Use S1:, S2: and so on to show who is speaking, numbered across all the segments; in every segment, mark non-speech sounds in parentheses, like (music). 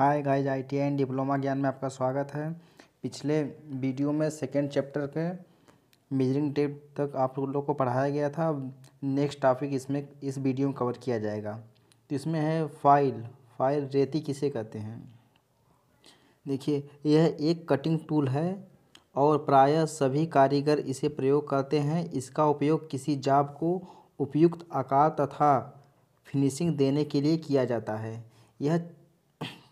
S1: hi guys ITI and diploma ज्ञान में आपका स्वागत है पिछले वीडियो में सेकेंड चैप्टर के मेजरिंग टेप तक आप लोग को पढ़ाया गया था नेक्स्ट टॉपिक इसमें इस वीडियो में कवर किया जाएगा तो इसमें है फाइल फाइल रेती किसे कहते हैं देखिए यह एक कटिंग टूल है और प्रायः सभी कारीगर इसे प्रयोग करते हैं इसका उपयोग किसी जाब को उपयुक्त आकार तथा फिनिशिंग देने के लिए किया जाता है यह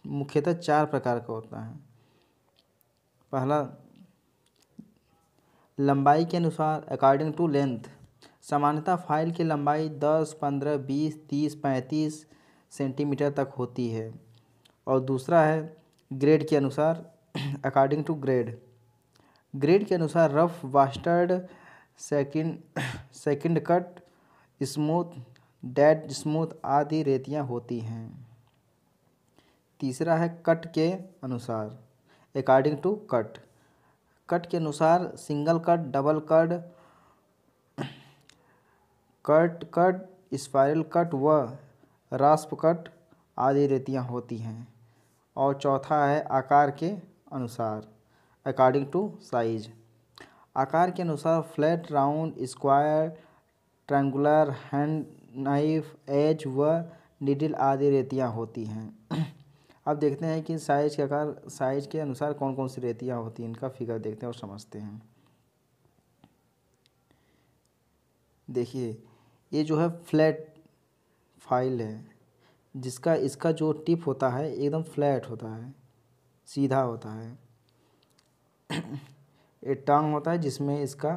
S1: मुख्यतः चार प्रकार का होता है पहला लंबाई के अनुसार अकॉर्डिंग टू लेंथ सामान्यतः फाइल की लंबाई दस पंद्रह बीस तीस पैंतीस सेंटीमीटर तक होती है और दूसरा है ग्रेड के अनुसार अकॉर्डिंग टू ग्रेड ग्रेड के अनुसार rough bastard second second cut smooth dead smooth आदि रेतियाँ होती हैं तीसरा है कट के अनुसार अकॉर्डिंग टू कट कट के अनुसार single cut double cut cut cut spiral cut व रास्प कट आदि रेतियाँ होती हैं और चौथा है आकार के अनुसार अकॉर्डिंग टू साइज आकार के अनुसार flat round square triangular hand knife edge व निडिल आदि रेतियाँ होती हैं अब देखते हैं कि साइज के आकार साइज के अनुसार कौन कौन सी रेतियाँ होती हैं इनका फिगर देखते हैं और समझते हैं देखिए ये जो है फ्लैट फाइल है जिसका इसका जो टिप होता है एकदम फ्लैट होता है सीधा होता है ये (clears throat) टांग होता है जिसमें इसका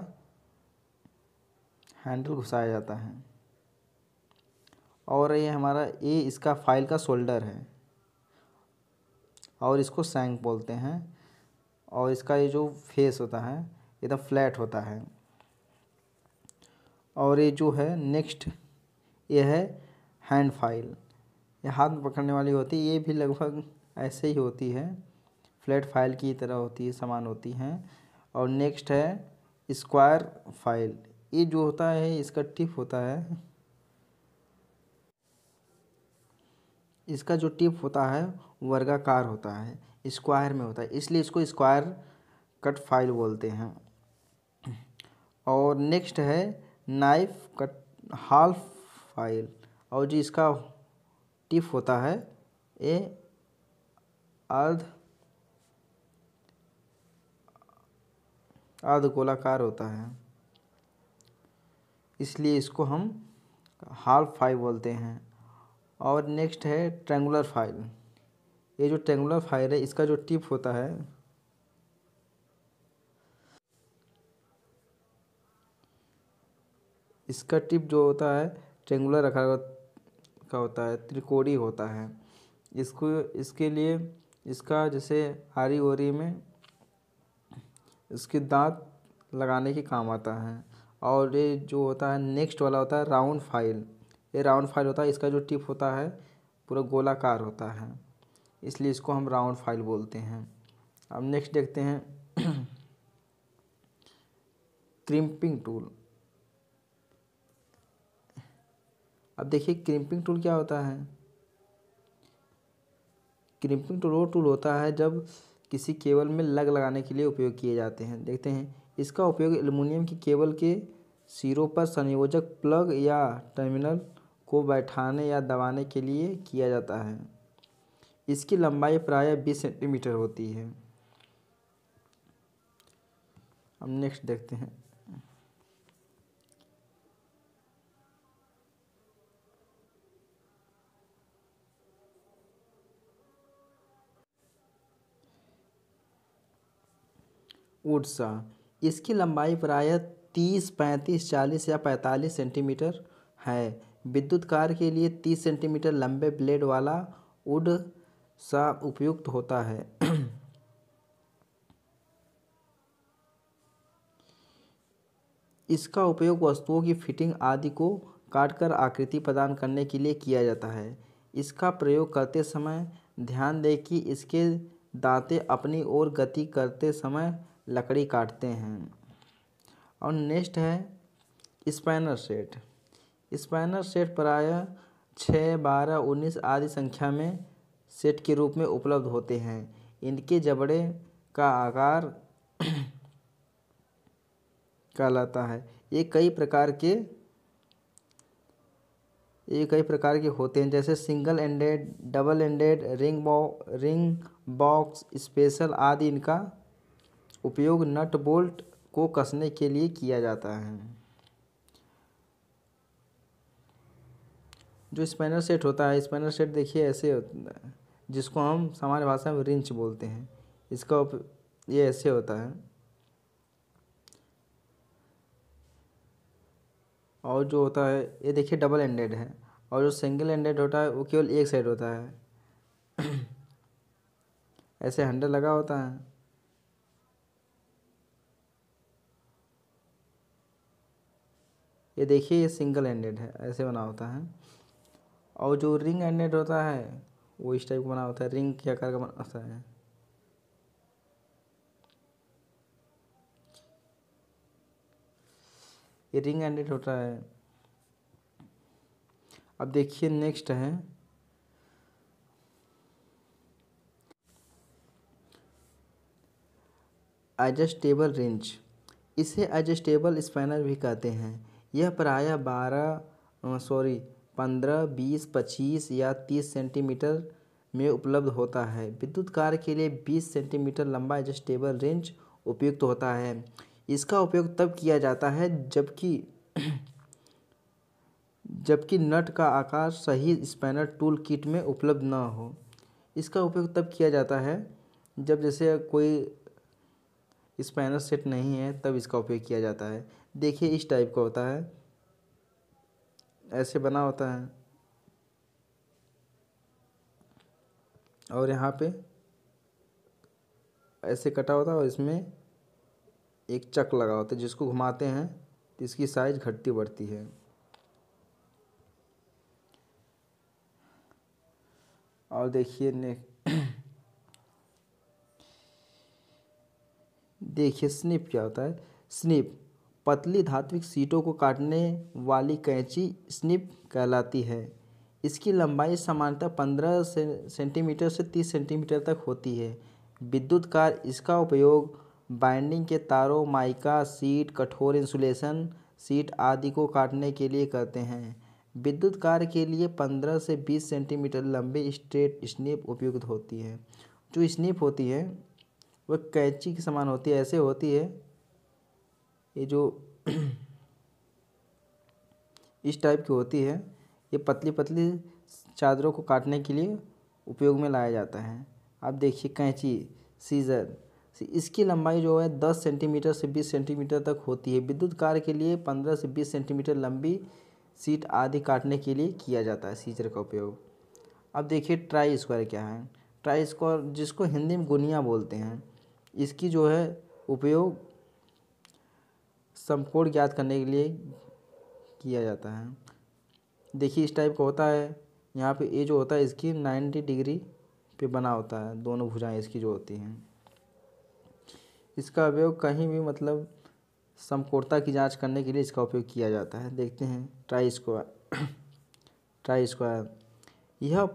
S1: हैंडल घुसाया जाता है और ये हमारा ये इसका फाइल का शोल्डर है और इसको सैंक बोलते हैं और इसका ये जो फेस होता है एकदम फ्लैट होता है और ये जो है नेक्स्ट ये है हैंड फाइल ये हाथ पकड़ने वाली होती है ये भी लगभग ऐसे ही होती है फ्लैट फाइल की तरह होती है समान होती हैं और नेक्स्ट है स्क्वायर फाइल ये जो होता है इसका टिप होता है इसका जो टिप होता है वर्गाकार होता है स्क्वायर में होता है इसलिए इसको स्क्वायर कट फाइल बोलते हैं और नेक्स्ट है नाइफ कट हाल्फ फाइल और जो इसका टिप होता है ये अर्ध अर्ध गोलाकार होता है इसलिए इसको हम हाल्फ फाइव बोलते हैं और नेक्स्ट है ट्रेंगुलर फाइल ये जो ट्रेंगुलर फाइल है इसका जो टिप होता है इसका टिप जो होता है ट्रेंगुलर रखा का होता है त्रिकोणी होता है इसको इसके लिए इसका जैसे आरी ओरी में इसके दांत लगाने के काम आता है और ये जो होता है नेक्स्ट वाला होता है राउंड फाइल ये राउंड फाइल होता है इसका जो टिप होता है पूरा गोलाकार होता है इसलिए इसको हम राउंड फाइल बोलते हैं अब नेक्स्ट देखते हैं (clears throat) क्रिम्पिंग टूल अब देखिए क्रिम्पिंग टूल क्या होता है क्रिम्पिंग टूल वो टूल होता है जब किसी केबल में लग लगाने के लिए उपयोग किए जाते हैं देखते हैं इसका उपयोग एलुमिनियम की केबल के सिरों पर संयोजक प्लग या टर्मिनल को बैठाने या दबाने के लिए किया जाता है इसकी लंबाई प्रायः बीस सेंटीमीटर होती है हम नेक्स्ट देखते हैं उड़सा इसकी लंबाई प्रायः तीस पैंतीस चालीस या पैंतालीस सेंटीमीटर है विद्युत कार्य के लिए तीस सेंटीमीटर लंबे ब्लेड वाला उड सा उपयुक्त होता है इसका उपयोग वस्तुओं की फिटिंग आदि को काटकर आकृति प्रदान करने के लिए किया जाता है इसका प्रयोग करते समय ध्यान दें कि इसके दांते अपनी ओर गति करते समय लकड़ी काटते हैं और नेक्स्ट है स्पैनर सेट स्पाइनर सेट प्रायः छः बारह उन्नीस आदि संख्या में सेट के रूप में उपलब्ध होते हैं इनके जबड़े का आकार (clears throat) कहलाता है ये कई प्रकार के ये कई प्रकार के होते हैं जैसे single ended double ended ring बॉ रिंग बॉक्स स्पेशल आदि इनका उपयोग नट बोल्ट को कसने के लिए किया जाता है जो स्पैनर सेट होता है स्पैनर सेट देखिए ऐसे होता है जिसको हम सामान्य भाषा में रिंच बोलते हैं इसका ये ऐसे होता है और जो होता है ये देखिए डबल एंडेड है और जो सिंगल एंडेड होता है वो केवल एक साइड होता है (clears throat) ऐसे हंडल लगा होता है ये देखिए ये सिंगल एंडेड है ऐसे बना होता है और जो रिंग एंडेड होता है वो इस टाइप का बना होता है रिंग के आकार का बना होता है ये रिंग एंडेड होता है अब देखिए नेक्स्ट है एडजस्टेबल रेंज इसे एडजस्टेबल स्पैनर भी कहते हैं यह प्रायः बारह सॉरी पंद्रह बीस पच्चीस या तीस सेंटीमीटर में उपलब्ध होता है विद्युत कार्य के लिए बीस सेंटीमीटर लंबा एडजस्टेबल रेंज उपयुक्त होता है इसका उपयोग तब किया जाता है जबकि (clears throat) जबकि नट का आकार सही स्पैनर टूल किट में उपलब्ध ना हो इसका उपयोग तब किया जाता है जब जैसे कोई स्पैनर सेट नहीं है तब इसका उपयोग किया जाता है देखिए इस टाइप का होता है ऐसे बना होता है और यहाँ पे ऐसे कटा होता है और इसमें एक चक लगा होता है जिसको घुमाते हैं तो इसकी साइज घटती बढ़ती है और देखिए ने देखिए स्निप क्या होता है स्निप पतली धात्विक सीटों को काटने वाली कैंची स्निप कहलाती है इसकी लंबाई सामान्यतः पंद्रह सेंटीमीटर से तीस सेंटीमीटर तक होती है विद्युत कार इसका उपयोग बाइंडिंग के तारों माइका सीट कठोर इंसुलेशन सीट आदि को काटने के लिए करते हैं विद्युत कार के लिए पंद्रह से बीस सेंटीमीटर लंबी स्ट्रेट स्निप उपयुक्त होती है जो स्निप होती है वह कैंची के समान होती है ऐसे होती है ये जो इस टाइप की होती है ये पतली पतली चादरों को काटने के लिए उपयोग में लाया जाता है आप देखिए कैंची सीजर इसकी लंबाई जो है 10 सेंटीमीटर से 20 सेंटीमीटर तक होती है विद्युत कार्य के लिए 15 से 20 सेंटीमीटर लंबी सीट आदि काटने के लिए किया जाता है सीजर का उपयोग अब देखिए ट्राई स्क्वायर क्या है ट्राई स्क्वायर जिसको हिंदी में गुनिया बोलते हैं इसकी जो है उपयोग समकोण ज्ञात करने के लिए किया जाता है देखिए इस टाइप का होता है यहाँ पे ए जो होता है इसकी नाइन्टी डिग्री पे बना होता है दोनों भुजाएं इसकी जो होती हैं इसका उपयोग कहीं भी मतलब समकोणता की जांच करने के लिए इसका उपयोग किया जाता है देखते हैं ट्राई स्क्वायर ट्राई स्क्वायर यह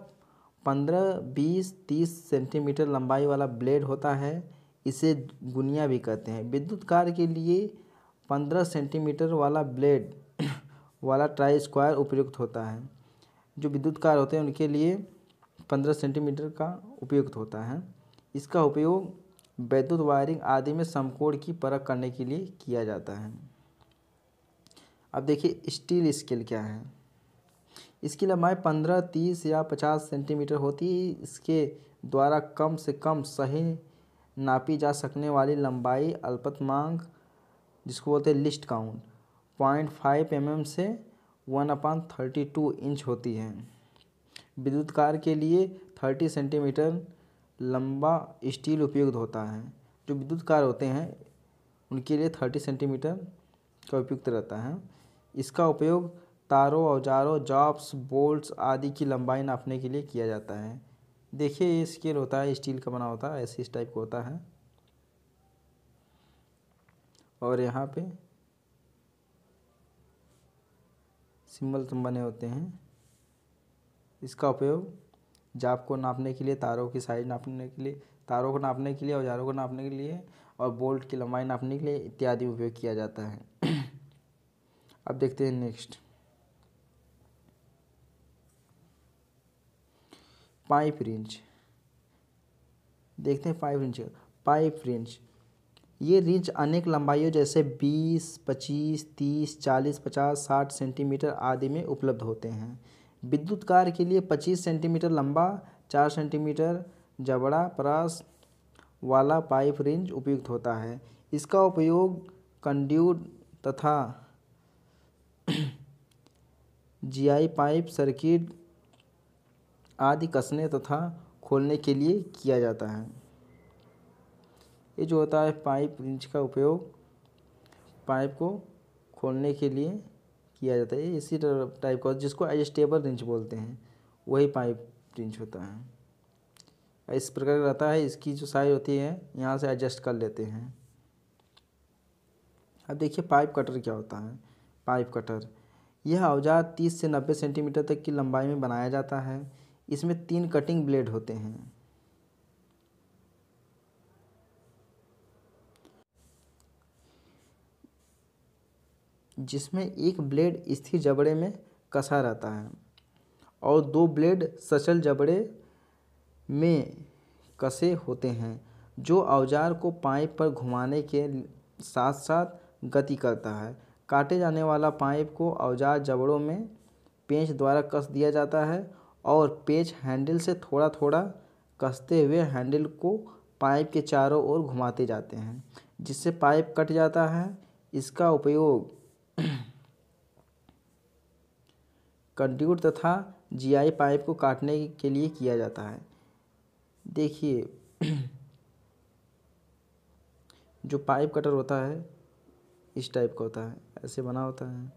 S1: पंद्रह बीस तीस सेंटीमीटर लंबाई वाला ब्लेड होता है इसे गुनिया भी कहते हैं विद्युत कार्य के लिए पंद्रह सेंटीमीटर वाला ब्लेड (coughs) वाला ट्राई स्क्वायर उपयुक्त होता है जो विद्युत कार होते हैं उनके लिए पंद्रह सेंटीमीटर का उपयुक्त होता है इसका उपयोग वैद्युत वायरिंग आदि में समकोण की परख करने के लिए किया जाता है अब देखिए स्टील स्केल क्या है इसकी लंबाई पंद्रह तीस या पचास सेंटीमीटर होती है इसके द्वारा कम से कम सही नापी जा सकने वाली लंबाई अल्पत मांग जिसको बोलते हैं least count point five M M से one upon thirty two inch होती है विद्युत कार के लिए थर्टी सेंटीमीटर लंबा स्टील उपयुक्त होता है जो विद्युत कार होते हैं उनके लिए थर्टी सेंटीमीटर का उपयुक्त रहता है इसका उपयोग तारों औजारों जॉब्स बोल्ट्स आदि की लंबाई नापने के लिए किया जाता है देखिए ये स्केल होता है स्टील का बना होता है ऐसे इस टाइप का होता है और यहाँ पे सिंबल तुम बने होते हैं इसका उपयोग जाप को नापने के लिए तारों की साइज नापने के लिए तारों को नापने के लिए औजारों को नापने के लिए और बोल्ट की लंबाई नापने के लिए इत्यादि उपयोग किया जाता है (clears throat) अब देखते हैं नेक्स्ट पाइप रिंच देखते हैं पाइप रिंच पाइप रिंच ये रिज अनेक लंबाइयों जैसे बीस पच्चीस तीस चालीस पचास साठ सेंटीमीटर आदि में उपलब्ध होते हैं विद्युत कार के लिए पच्चीस सेंटीमीटर लंबा चार सेंटीमीटर जबड़ा परास वाला पाइप रिंच उपयुक्त होता है इसका उपयोग कंड्यूट तथा (clears throat) जीआई पाइप सर्किट आदि कसने तथा खोलने के लिए किया जाता है ये जो होता है पाइप का उपयोग पाइप को खोलने के लिए किया जाता है इसी टाइप का जिसको एडजस्टेबल रिंच बोलते हैं वही पाइप रिंच होता है इस प्रकार रहता है इसकी जो साइज होती है यहाँ से एडजस्ट कर लेते हैं अब देखिए पाइप कटर क्या होता है पाइप कटर यह औजार 30 से 90 सेंटीमीटर तक की लंबाई में बनाया जाता है इसमें तीन कटिंग ब्लेड होते हैं जिसमें एक ब्लेड स्थिर जबड़े में कसा रहता है और दो ब्लेड सचल जबड़े में कसे होते हैं जो औजार को पाइप पर घुमाने के साथ साथ गति करता है काटे जाने वाला पाइप को औजार जबड़ों में पेंच द्वारा कस दिया जाता है और पेंच हैंडल से थोड़ा थोड़ा कसते हुए हैंडल को पाइप के चारों ओर घुमाते जाते हैं जिससे पाइप कट जाता है इसका उपयोग कंट्यूट तथा जीआई पाइप को काटने के लिए किया जाता है देखिए जो पाइप कटर होता है इस टाइप का होता है ऐसे बना होता है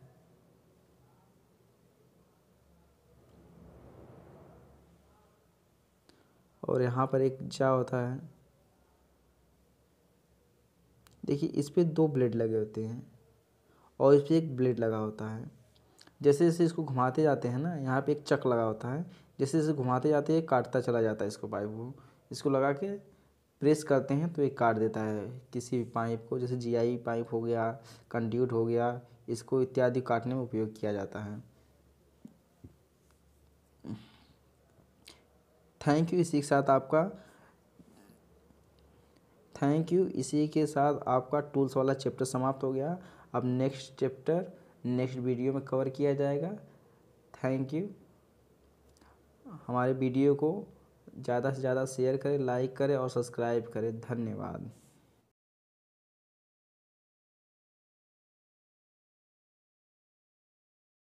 S1: और यहाँ पर एक जा होता है देखिए इस पर दो ब्लेड लगे होते हैं और इस पर एक ब्लेड लगा होता है जैसे जैसे इसको घुमाते जाते हैं ना यहाँ पे एक चक लगा होता है जैसे जैसे घुमाते जाते हैं काटता चला जाता है इसको पाइप को इसको लगा के प्रेस करते हैं तो ये काट देता है किसी भी पाइप को जैसे जीआई पाइप हो गया कंड्यूट हो गया इसको इत्यादि काटने में उपयोग किया जाता है थैंक यू इसी के साथ आपका थैंक यू इसी के साथ आपका टूल्स वाला चैप्टर समाप्त हो गया अब नेक्स्ट चैप्टर नेक्स्ट वीडियो में कवर किया जाएगा थैंक यू हमारे वीडियो को ज़्यादा से ज़्यादा शेयर करें लाइक करें और सब्सक्राइब करें धन्यवाद